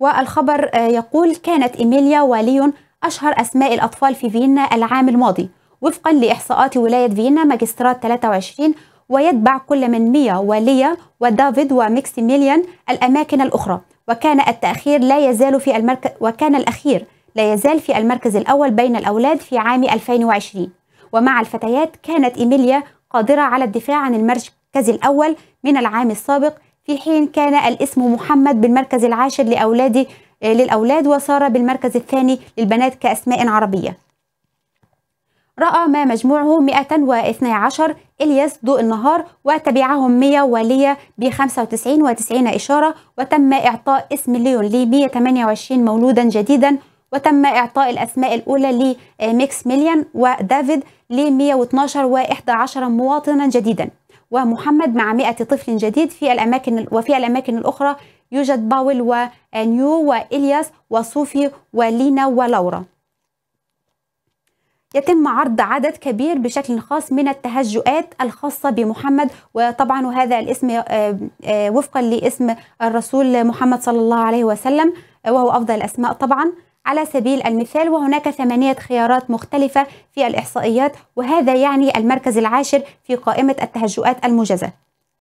والخبر آه، يقول كانت إيميليا وليون أشهر أسماء الأطفال في فيينا العام الماضي وفقا لإحصاءات ولاية فيينا ماجسترات 23 ويتبع كل من ميا وليا ودافيد وميكسيميليان الأماكن الأخرى وكان التأخير لا يزال في المركز وكان الأخير لا يزال في المركز الأول بين الأولاد في عام 2020 ومع الفتيات كانت إيميليا قادرة على الدفاع عن المركز الأول من العام السابق في حين كان الاسم محمد بالمركز العاشر لأولاد آه، للأولاد وصار بالمركز الثاني للبنات كأسماء عربية رأى ما مجموعه 112 إلياس ضوء النهار وتبعهم 100 ولية ب 95 و90 إشارة وتم إعطاء اسم ليون لي 128 مولودا جديدا وتم إعطاء الأسماء الأولى لميكس آه، ميليان ودافيد ل 112 و11 مواطنا جديدا ومحمد مع 100 طفل جديد في الأماكن وفي الأماكن الأخرى يوجد باول ونيو آه، وإلياس وصوفي ولينا ولورا يتم عرض عدد كبير بشكل خاص من التهجؤات الخاصة بمحمد وطبعا هذا الاسم آه، آه، وفقا لاسم الرسول محمد صلى الله عليه وسلم وهو أفضل الأسماء طبعا على سبيل المثال وهناك ثمانية خيارات مختلفة في الإحصائيات وهذا يعني المركز العاشر في قائمة التهجؤات الموجزة